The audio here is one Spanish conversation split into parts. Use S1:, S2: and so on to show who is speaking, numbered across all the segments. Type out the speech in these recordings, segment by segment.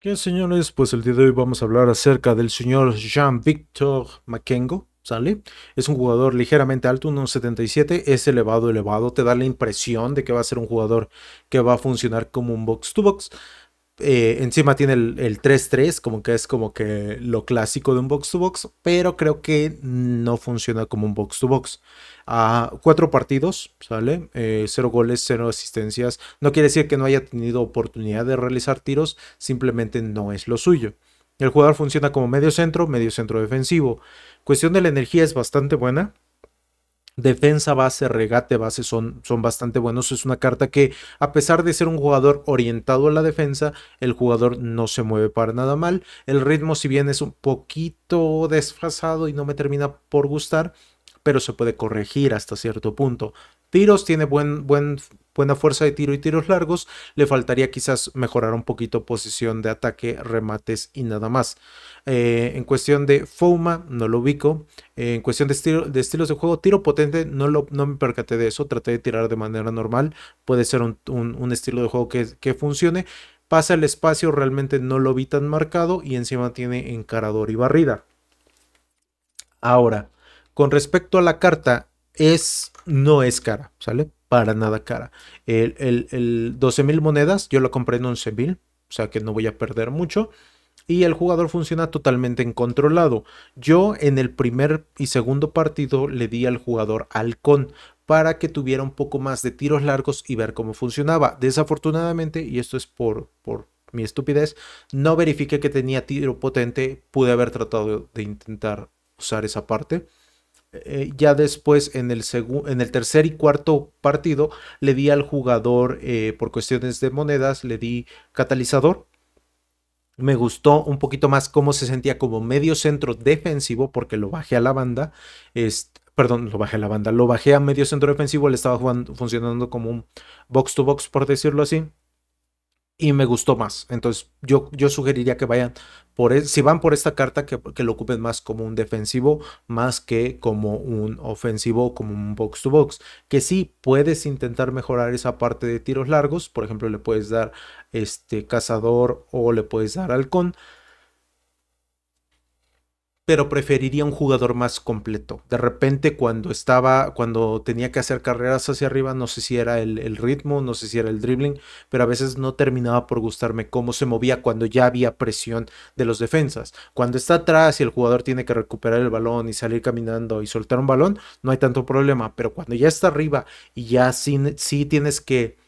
S1: ¿Qué señores? Pues el día de hoy vamos a hablar acerca del señor Jean-Victor Makengo, ¿sale? Es un jugador ligeramente alto, 1.77, es elevado, elevado, te da la impresión de que va a ser un jugador que va a funcionar como un box-to-box, box to box eh, encima tiene el 3-3, como que es como que lo clásico de un box-to-box, pero creo que no funciona como un box-to-box. A cuatro partidos, ¿sale? Eh, cero goles, cero asistencias. No quiere decir que no haya tenido oportunidad de realizar tiros, simplemente no es lo suyo. El jugador funciona como medio centro, medio centro defensivo. Cuestión de la energía es bastante buena defensa base, regate base son, son bastante buenos. Es una carta que a pesar de ser un jugador orientado a la defensa, el jugador no se mueve para nada mal. El ritmo si bien es un poquito desfasado y no me termina por gustar, pero se puede corregir hasta cierto punto tiros, tiene buen, buena fuerza de tiro y tiros largos. Le faltaría quizás mejorar un poquito posición de ataque, remates y nada más. Eh, en cuestión de Fouma, no lo ubico. Eh, en cuestión de, estilo, de, estilos de juego, tiro potente, no, lo, no me percaté de eso. Traté de tirar de manera normal. Puede ser un, estilo de juego que, que funcione. Pasa el espacio, realmente no lo vi tan marcado y encima tiene encarador y barrida. Ahora, con respecto a la carta, es, no es cara, ¿sale? Para nada cara. El, el, el 12.000 monedas, yo lo compré en 11.000, o sea que no voy a perder mucho. Y el jugador funciona totalmente en controlado. Yo en el primer y segundo partido le di al jugador halcón para que tuviera un poco más de tiros largos y ver cómo funcionaba. Desafortunadamente, y esto es por, por mi estupidez, no verifiqué que tenía tiro potente, pude haber tratado de intentar usar esa parte. Eh, ya después en el, en el tercer y cuarto partido le di al jugador eh, por cuestiones de monedas, le di catalizador. Me gustó un poquito más cómo se sentía como medio centro defensivo porque lo bajé a la banda. perdón, lo bajé a la banda, lo bajé a medio centro defensivo, le estaba jugando, funcionando como un box to box por decirlo así y me gustó más. Entonces, yo, yo sugeriría que vayan por e, si van por esta carta, que, lo ocupen más como un defensivo, más que como un ofensivo, como un box to box. Que sí puedes intentar mejorar esa parte de tiros largos, por ejemplo, le puedes dar este cazador o le puedes dar halcón pero preferiría un jugador más completo. De repente cuando estaba, cuando tenía que hacer carreras hacia arriba, no sé si era el, ritmo, no sé si era el dribbling, pero a veces no terminaba por gustarme cómo se movía cuando ya había presión de los defensas. Cuando está atrás y el jugador tiene que recuperar el balón y salir caminando y soltar un balón, no hay tanto problema, pero cuando ya está arriba y ya sí, tienes que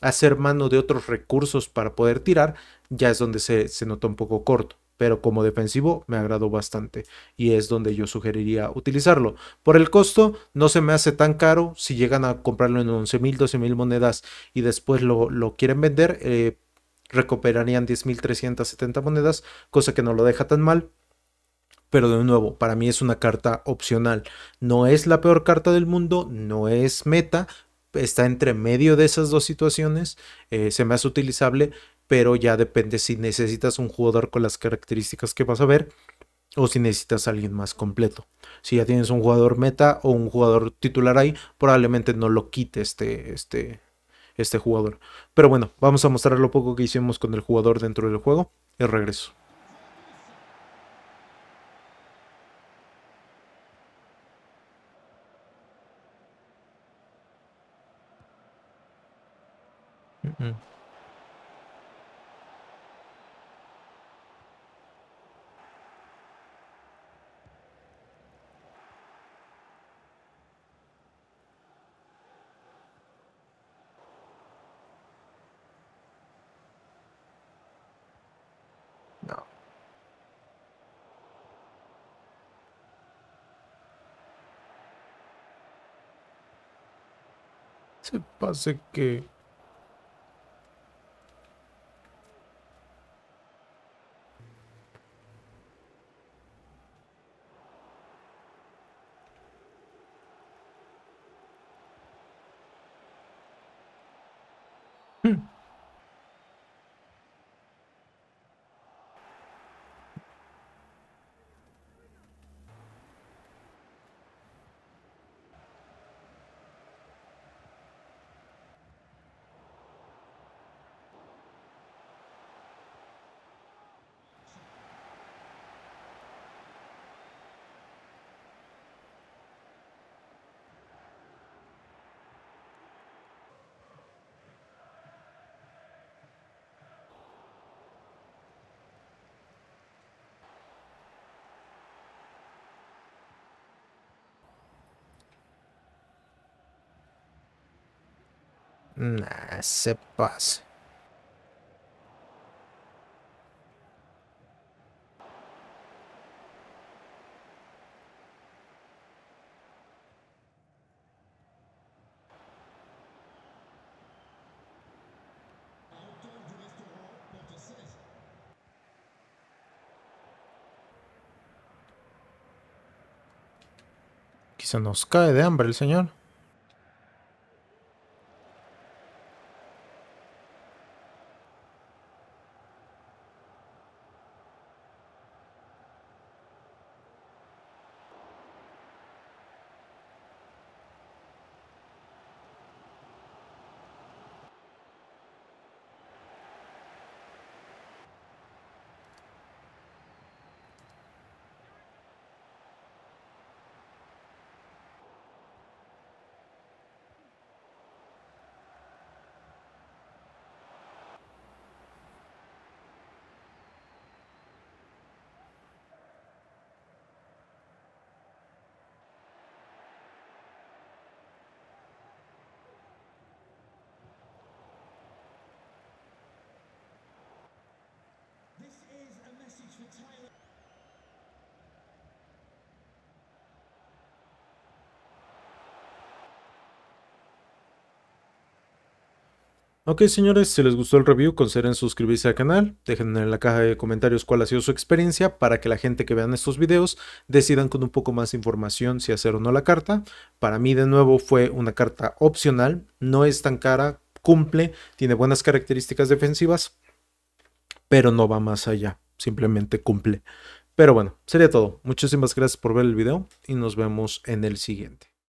S1: hacer mano de otros recursos para poder tirar, ya es donde se nota un poco corto pero como defensivo me agradó bastante y es donde yo sugeriría utilizarlo. Por el costo no se me hace tan caro si llegan a comprarlo en 11.000, 12.000 monedas y después lo, lo quieren vender. Eh, recuperarían 10.370 monedas, cosa que no lo deja tan mal, pero de nuevo, para mí es una carta opcional. No es la peor carta del mundo, no es meta, está entre medio de esas dos situaciones, eh, se me hace utilizable, pero ya depende si necesitas un jugador con las características que vas a ver o si necesitas alguien más completo. Si ya tienes un jugador meta o un jugador titular ahí, probablemente no lo quite este, este, este jugador. Pero bueno, vamos a mostrar lo poco que hicimos con el jugador dentro del juego y regreso. Se pase que Nah, se pase Quizá nos cae de hambre el señor. Ok señores, si les gustó el review consideren suscribirse al canal, dejen en la caja de comentarios cuál ha sido su experiencia para que la gente que vean estos videos decidan con un poco más de información si hacer o no la carta. Para mí de nuevo fue una carta opcional, no es tan cara, cumple, tiene buenas características defensivas, pero no va más allá, simplemente cumple. Pero bueno, sería todo. Muchísimas gracias por ver el video y nos vemos en el siguiente.